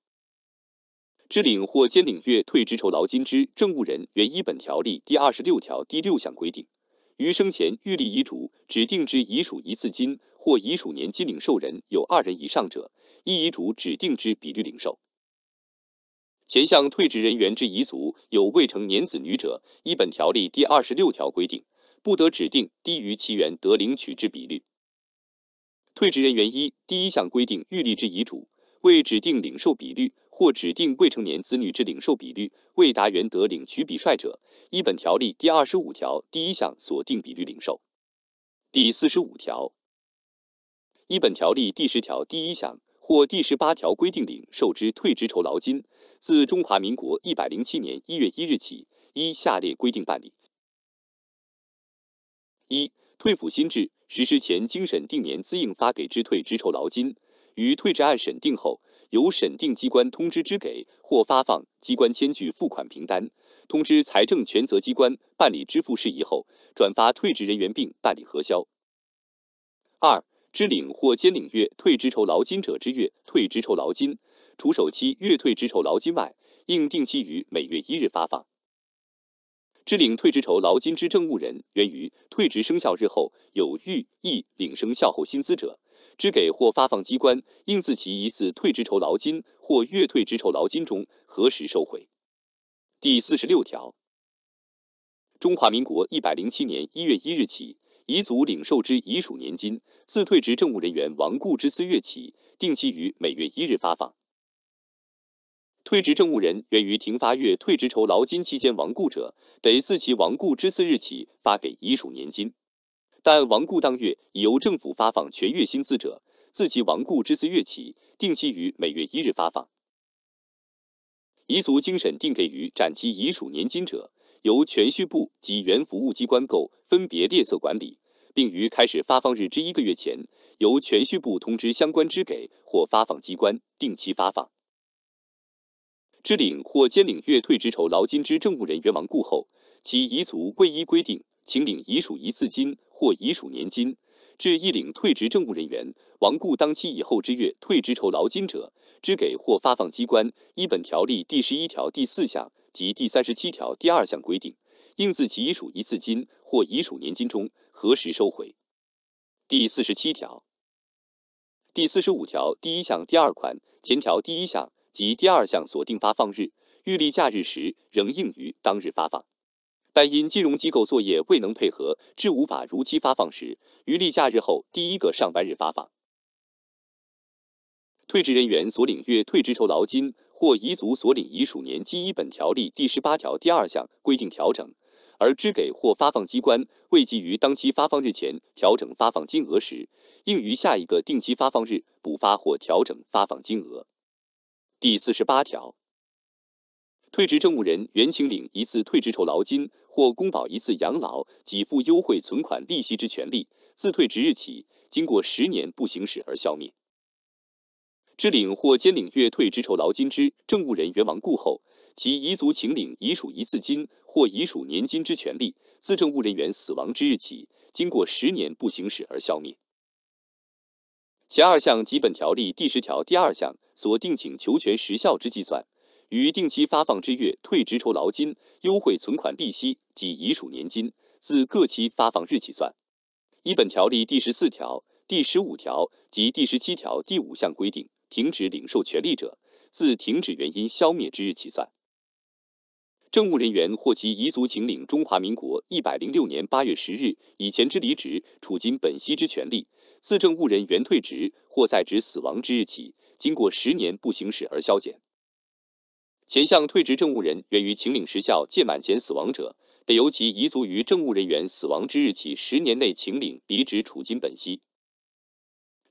支领或兼领月退职酬劳金之政务人员，依本条例第二十六条第六项规定，于生前预立遗嘱指定之遗属一次金。或已属年金领受人有二人以上者，依遗嘱指定之比率领受。前项退职人员之遗族有未成年子女者，依本条例第二十六条规定，不得指定低于其原得领取之比率。退职人员一第一项规定预立之遗嘱未指定领受比率或指定未成年子女之领受比率未达原得领取比率者，依本条例第二十五条第一项锁定比率领受。第四十五条。一本条例第十条第一项或第十八条规定领受之退职酬劳金，自中华民国一百零七年一月一日起，依下列规定办理：一、退抚新制实施前经审定年资应发给之退职酬劳金，于退职案审定后，由审定机关通知支给或发放机关签具付款凭单，通知财政权责机关办理支付事宜后，转发退职人员并办理核销。二、支领或兼领月退职酬劳金者之月退职酬劳金，除首期月退职酬劳金外，应定期于每月一日发放。支领退职酬劳金之政务人，源于退职生效日后有欲意领生效后薪资者，支给或发放机关应自其一次退职酬劳金或月退职酬劳金中核实收回。第四十六条，中华民国一百零七年一月一日起。彝族领受之遗属年金，自退职政务人员亡故之次月起，定期于每月一日发放。退职政务人源于停发月退职酬劳金期间亡故者，得自其亡故之次日起发给遗属年金；但亡故当月已由政府发放全月薪资者，自其亡故之次月起，定期于每月一日发放。彝族精神定给予展期遗属年金者。由全序部及原服务机关购分别列册管理，并于开始发放日之一个月前，由全序部通知相关支给或发放机关定期发放。支领或兼领月退职酬劳金之政务人员亡故后，其遗族未依规定请领遗属一次金或遗属年金，至一领退职政务人员亡故当期以后之月退职酬劳金者，支给或发放机关依本条例第十一条第四项。及第三十七条第二项规定，应自其遗属一次金或遗属年金中何时收回？第四十七条、第四十五条第一项第二款、前条第一项及第二项锁定发放日预立假日时，仍应于当日发放；但因金融机构作业未能配合，致无法如期发放时，于例假日后第一个上班日发放。退职人员所领月退职酬劳金。或遗族所领遗属年基一本条例第十八条第二项规定调整，而支给或发放机关未给于当期发放日前调整发放金额时，应于下一个定期发放日补发或调整发放金额。第四十八条，退职政务人员请领一次退职酬劳金或公保一次养老给付优惠存款利息之权利，自退职日起，经过十年不行使而消灭。支领或兼领月退职酬劳金之政务人员亡故后，其遗族请领遗属一次金或遗属年金之权利，自政务人员死亡之日起，经过十年不行使而消灭。前二项及本条例第十条第二项所定请求权时效之计算，于定期发放之月退职酬劳金、优惠存款利息及遗属年金，自各期发放日起算。依本条例第十四条、第十五条及第十七条第五项规定。停止领受权利者，自停止原因消灭之日起算。政务人员或其遗族请领中华民国一百零六年八月十日以前之离职处金本息之权利，自政务人员退职或在职死亡之日起，经过十年不行使而消减。前项退职政务人员于请领时效届满前死亡者，得由其遗族于政务人员死亡之日起十年内请领离职处金本息。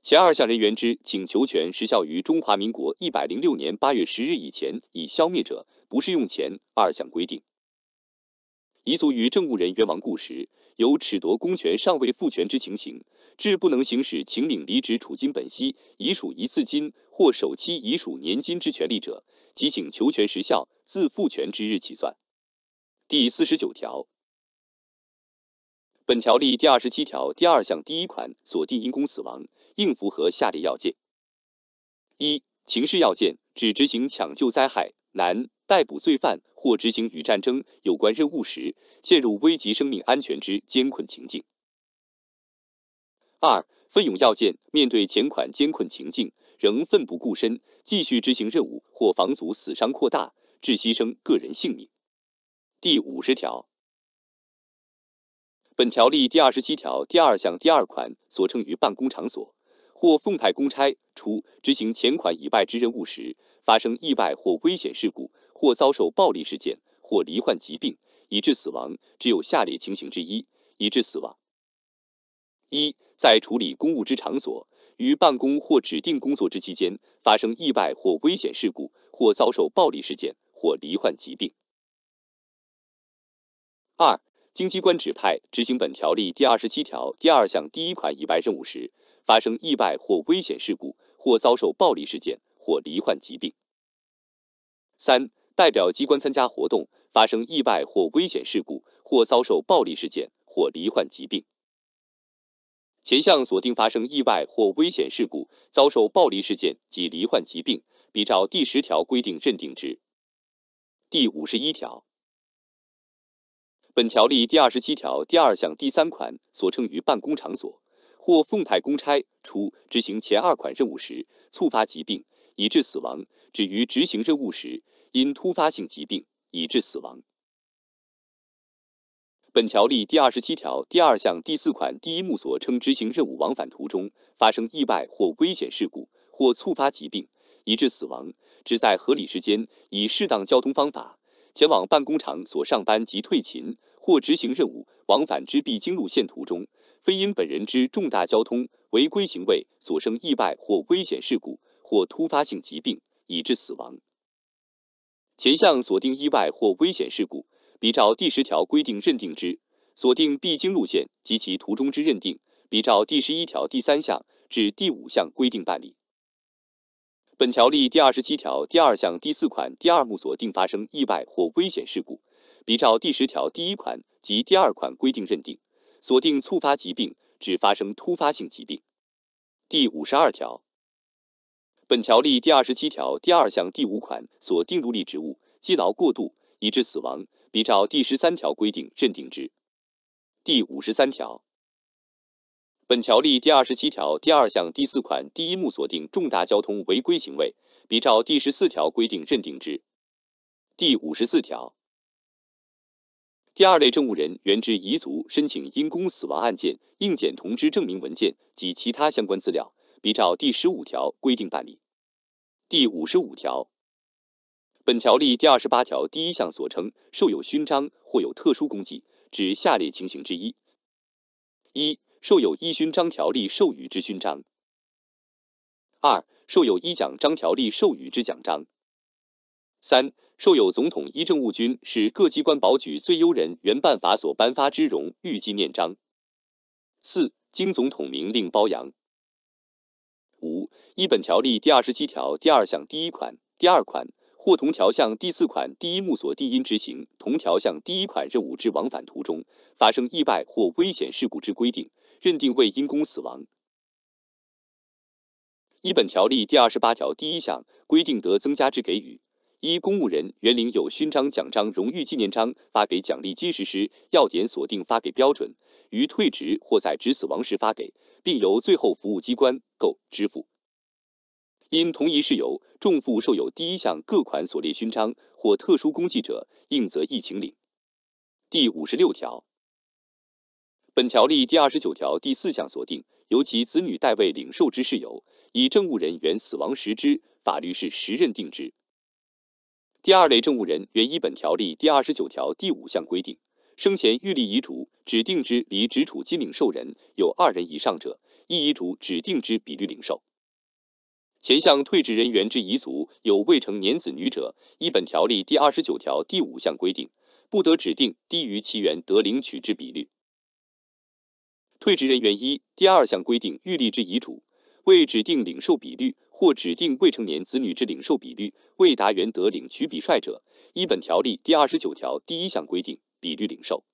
前二项人员之请求权时效于中华民国一百零六年八月十日以前已消灭者，不适用前二项规定。遗族于政务人员亡故时，有褫夺公权尚未复权之情形，致不能行使请领离职储金本息遗属一次金或首期遗属年金之权利者，即请求权时效自复权之日起算。第四十九条，本条例第二十七条第二项第一款所定因公死亡。应符合下列要件：一、情势要件，指执行抢救灾害、难逮捕罪犯或执行与战争有关任务时，陷入危及生命安全之艰困情境；二、奋勇要件，面对前款艰困情境，仍奋不顾身继续执行任务或防阻死伤扩大，致牺牲个人性命。第五十条，本条例第二十七条第二项第二款所称于办公场所。或奉派公差出执行钱款以外之任务时，发生意外或危险事故，或遭受暴力事件，或罹患疾病以致死亡，只有下列情形之一以致死亡：一、在处理公务之场所于办公或指定工作之期间发生意外或危险事故，或遭受暴力事件，或罹患疾病；二、经机关指派执行本条例第二十七条第二项第一款以外任务时。发生意外或危险事故，或遭受暴力事件，或罹患疾病。三、代表机关参加活动，发生意外或危险事故，或遭受暴力事件，或罹患疾病。前项所定发生意外或危险事故、遭受暴力事件及罹患疾病，比照第十条规定认定之。第五十一条，本条例第二十七条第二项第三款所称于办公场所。或奉派公差出执行前二款任务时，触发疾病以致死亡，止于执行任务时因突发性疾病以致死亡。本条例第二十七条第二项第四款第一目所称执行任务往返途中发生意外或危险事故或触发疾病以致死亡，只在合理时间以适当交通方法前往办公场所上班及退勤或执行任务往返之必经路线途中。非因本人之重大交通违规行为所生意外或危险事故或突发性疾病以致死亡，前项锁定意外或危险事故，比照第十条规定认定之；锁定必经路线及其途中之认定，比照第十一条第三项至第五项规定办理。本条例第二十七条第二项第四款第二目锁定发生意外或危险事故，比照第十条第一款及第二款规定认定。锁定触发疾病，只发生突发性疾病。第五十二条，本条例第二十七条第二项第五款所定入历职务，积劳过度以致死亡，比照第十三条规定认定之。第五十三条，本条例第二十七条第二项第四款第一目锁定重大交通违规行为，比照第十四条规定认定之。第五十四条。第二类证物人原之彝族申请因公死亡案件应检通知证明文件及其他相关资料，比照第十五条规定办理。第五十五条，本条例第二十八条第一项所称受有勋章或有特殊功绩，指下列情形之一：一、受有一勋章条例授予之勋章；二、受有一奖章条例授予之奖章；三、受有总统一政务军是各机关保举最优人，原办法所颁发之荣誉纪念章。四经总统明令褒扬。五依本条例第二十七条第二项第一款、第二款或同条项第四款第一目所定因执行同条项第一款任务之往返途中发生意外或危险事故之规定，认定为因公死亡。依本条例第二十八条第一项规定得增加之给予。一公务人员领有勋章、奖章、荣誉纪念章，发给奖励金时，施，要点锁定发给标准，于退职或在职死亡时发给，并由最后服务机关购支付。因同一事由，重负受有第一项各款所列勋章或特殊功绩者，应择一请领。第五十六条，本条例第二十九条第四项锁定，由其子女代位领受之事由，以政务人员死亡时之法律事实认定之。第二类政务人原依本条例第二十九条第五项规定，生前预立遗嘱指定之离职处金领受人有二人以上者，依遗嘱指定之比率领受。前项退职人员之遗族有未成年子女者，依本条例第二十九条第五项规定，不得指定低于其原得领取之比率。退职人员一第二项规定预立之遗嘱未指定领受比率。或指定未成年子女之领受比率，未达原得领取比率者，依本条例第二十九条第一项规定比率领受。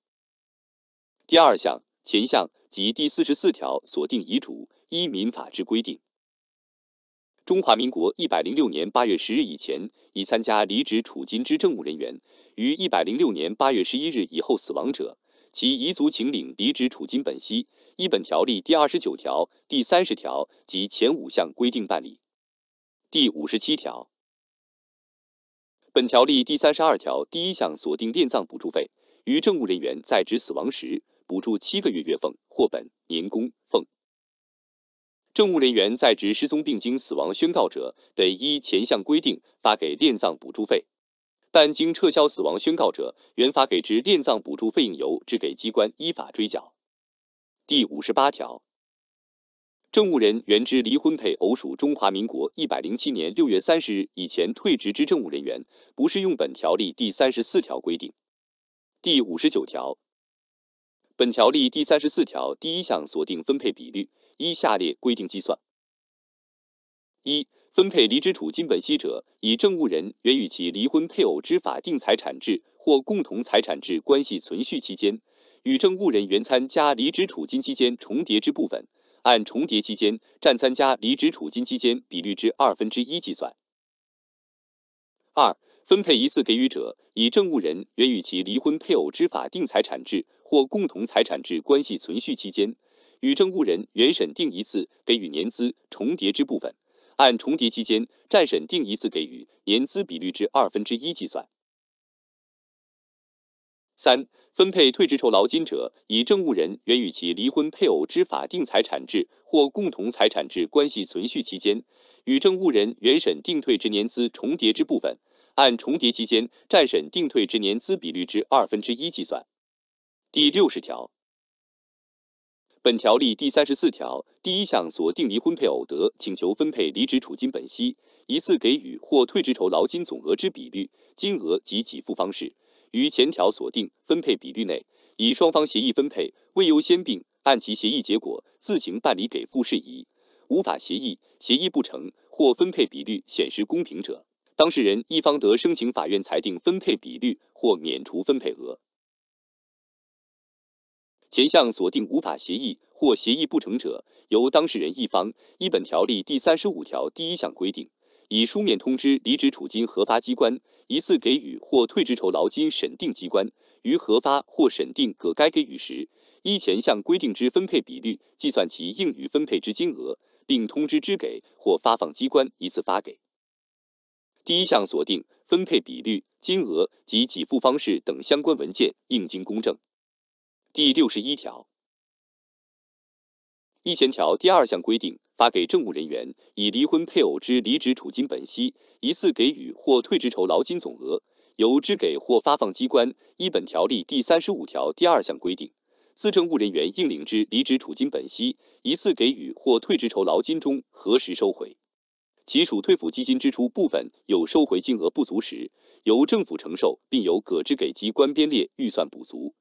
第二项前项及第四十四条所定遗嘱依民法之规定。中华民国一百零六年八月十日以前已参加离职处金之政务人员，于一百零六年八月十一日以后死亡者，其遗族请领离职处金本息，依本条例第二十九条、第三十条及前五项规定办理。第五十七条，本条例第三十二条第一项锁定殓葬补助费，于政务人员在职死亡时，补助七个月月俸或本年工俸；政务人员在职失踪并经死亡宣告者，得依前项规定发给殓葬补助费，但经撤销死亡宣告者，原发给之殓葬补助费应由至给机关依法追缴。第五十八条。政务人原之离婚配偶属中华民国一百零七年六月三十日以前退职之政务人员，不适用本条例第三十四条规定。第五十九条，本条例第三十四条第一项锁定分配比率，依下列规定计算：一、分配离职储金本息者，以政务人原与其离婚配偶之法定财产制或共同财产制关系存续期间，与政务人原参加离职储金期间重叠之部分。按重叠期间占参加离职储金期间比率之二分之一计算。二、分配一次给予者，以证物人原与其离婚配偶之法定财产制或共同财产制关系存续期间，与证物人原审定一次给予年资重叠之部分，按重叠期间占审定一次给予年资比率之二分之一计算。三分配退职酬劳金者，以证物人原与其离婚配偶之法定财产制或共同财产制关系存续期间，与证物人原审定退职年资重叠之部分，按重叠期间占审定退职年资比率之二分之一计算。第六十条，本条例第三十四条第一项所定离婚配偶得请求分配离职储金本息，一次给予或退职酬劳金总额之比率、金额及给付方式。于前条锁定分配比率内，以双方协议分配未优先，并按其协议结果自行办理给付事宜。无法协议、协议不成或分配比率显示公平者，当事人一方得申请法院裁定分配比率或免除分配额。前项锁定无法协议或协议不成者，由当事人一方依本条例第三十五条第一项规定。以书面通知离职处金核发机关一次给予或退职酬劳金审定机关于核发或审定各该给予时，依前项规定之分配比率计算其应予分配之金额，并通知支给或发放机关一次发给。第一项锁定分配比率、金额及给付方式等相关文件应经公证。第六十一条一千条第二项规定。发给政务人员以离婚配偶之离职储金本息一次给予或退职酬劳金总额，由支给或发放机关依本条例第三十五条第二项规定，自政务人员应领之离职储金本息一次给予或退职酬劳金中核实收回。其属退抚基金支出部分有收回金额不足时，由政府承受，并由各支给机关编列预算补足。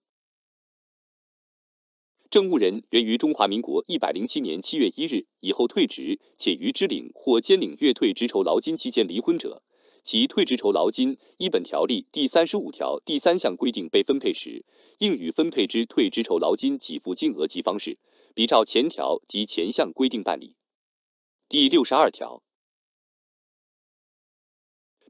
证务人源于中华民国一百零七年七月一日以后退职，且于支领或兼领月退职酬劳金期间离婚者，其退职酬劳金依本条例第三十五条第三项规定被分配时，应予分配之退职酬劳金给付金额及方式，比照前条及前项规定办理。第六十二条。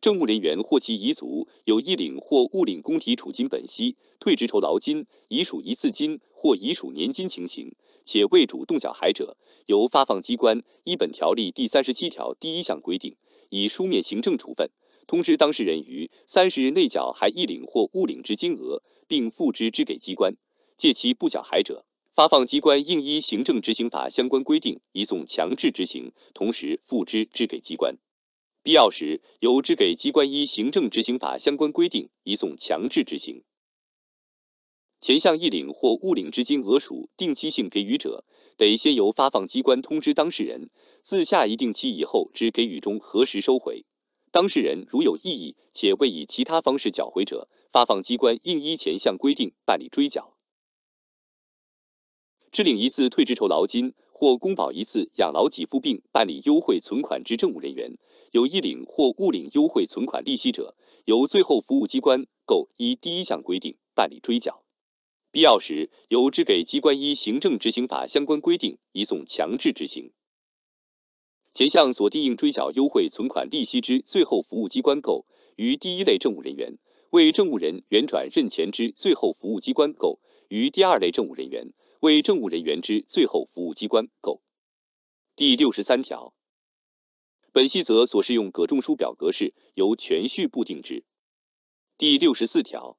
政务人员或其遗族有意领或物领公体储金本息、退职酬劳金、遗属一次金或遗属年金情形，且未主动缴还者，由发放机关依本条例第三十七条第一项规定，以书面行政处分通知当事人于三十日内缴还意领或物领之金额，并付之支给机关；借期不缴还者，发放机关应依行政执行法相关规定移送强制执行，同时付之支给机关。必要时，由支给机关依行政执行法相关规定移送强制执行。前项已领或误领之金额属定期性给予者，得先由发放机关通知当事人，自下一定期以后之给予中何时收回。当事人如有异议且未以其他方式缴回者，发放机关应依前项规定办理追缴。只领一次退职酬劳金或公保一次养老给付并办理优惠存款之政务人员。有意领或误领优惠存款利息者，由最后服务机关购依第一项规定办理追缴，必要时由支给机关依行政执行法相关规定移送强制执行。前项所定应追缴优惠存款利息之最后服务机关购，于第一类政务人员为政务人员转任前之最后服务机关购，于第二类政务人员为政务人员之最后服务机关购。第六十三条。本细则所适用《葛仲书表》格式由全序部定制。第六十四条，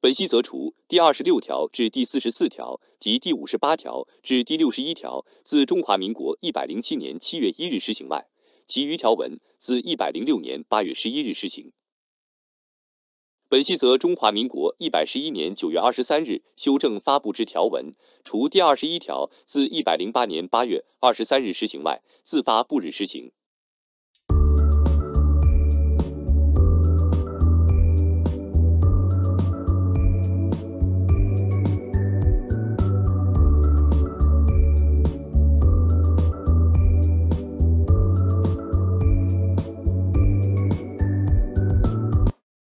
本细则除第二十六条至第四十四条及第五十八条至第六十一条自中华民国一百零七年七月一日施行外，其余条文自一百零六年八月十一日施行。本细则中华民国一百十一年九月二十三日修正发布之条文，除第二十一条自一百零八年八月二十三日施行外，自发布日施行。